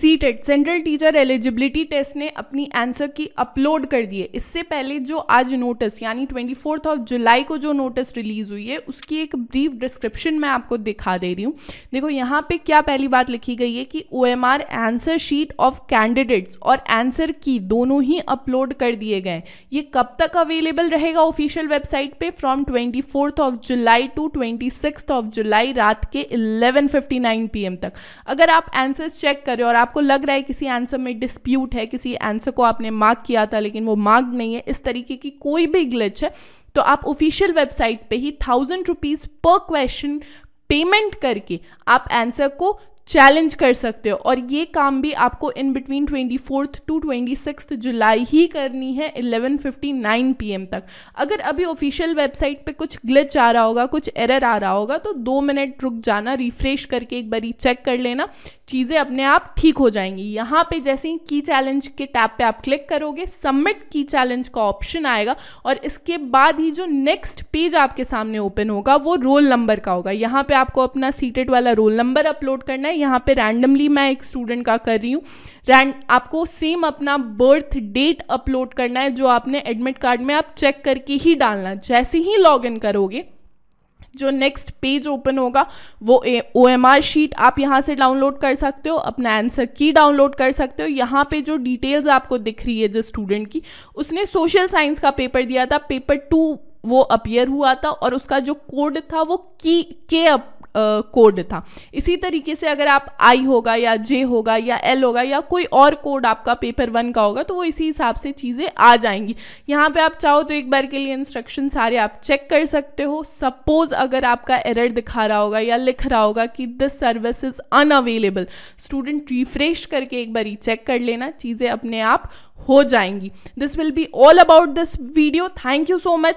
CTET central teacher eligibility test ने अपनी answer की अपलोड कर दी है इससे पहले जो आज नोटिस यानी ट्वेंटी फोर्थ ऑफ जुलाई को जो नोटिस रिलीज हुई है उसकी एक ब्रीफ डिस्क्रिप्शन मैं आपको दिखा दे रही हूँ देखो यहाँ पे क्या पहली बात लिखी गई है कि O M R answer sheet of candidates और आंसर की दोनों ही अपलोड कर दिए गए ये कब तक अवेलेबल रहेगा ऑफिशियल वेबसाइट पर from twenty fourth of July to twenty six of July रात के eleven fifty nine P M तक अगर आप आंसर चेक करें और आप आपको लग रहा है किसी आंसर में डिस्प्यूट है किसी आंसर को आपने मार्क किया था लेकिन वो मार्क नहीं है इस तरीके की कोई भी ग्लिच है तो आप ऑफिशियल वेबसाइट पे ही थाउजेंड रुपीज़ पर क्वेश्चन पेमेंट करके आप आंसर को चैलेंज कर सकते हो और ये काम भी आपको in between twenty fourth to twenty six July ही करनी है eleven fifty nine P M तक अगर अभी ऑफिशियल वेबसाइट पे कुछ ग्लिच आ रहा होगा कुछ एरर आ रहा होगा तो दो मिनट रुक जाना रिफ्रेश करके एक बारी चेक कर लेना चीज़ें अपने आप ठीक हो जाएंगी यहाँ पे जैसे ही की चैलेंज के टैब पे आप क्लिक करोगे सबमिट की चैलेंज का ऑप्शन आएगा और इसके बाद ही जो नेक्स्ट पेज आपके सामने ओपन होगा वो रोल नंबर का होगा यहाँ पे आपको अपना सीटेड वाला रोल नंबर अपलोड करना है यहाँ पे रैंडमली मैं एक स्टूडेंट का कर रही हूँ रैंड आपको सेम अपना बर्थ डेट अपलोड करना है जो आपने एडमिट कार्ड में आप चेक करके ही डालना जैसे ही लॉग इन करोगे जो नेक्स्ट पेज ओपन होगा वो ओ एम आर शीट आप यहाँ से डाउनलोड कर सकते हो अपना आंसर की डाउनलोड कर सकते हो यहाँ पे जो डिटेल्स आपको दिख रही है जिस स्टूडेंट की उसने सोशल साइंस का पेपर दिया था पेपर टू वो अपियर हुआ था और उसका जो कोड था वो की के अप कोड था इसी तरीके से अगर आप आई होगा या जे होगा या एल होगा या कोई और कोड आपका पेपर वन का होगा तो वो इसी हिसाब से चीज़ें आ जाएंगी यहाँ पे आप चाहो तो एक बार के लिए इंस्ट्रक्शन सारे आप चेक कर सकते हो सपोज अगर आपका एरर दिखा रहा होगा या लिख रहा होगा कि this service is unavailable student refresh करके एक बार ही चेक कर लेना चीज़ें अपने आप हो जाएंगी this will be all about this video thank you so much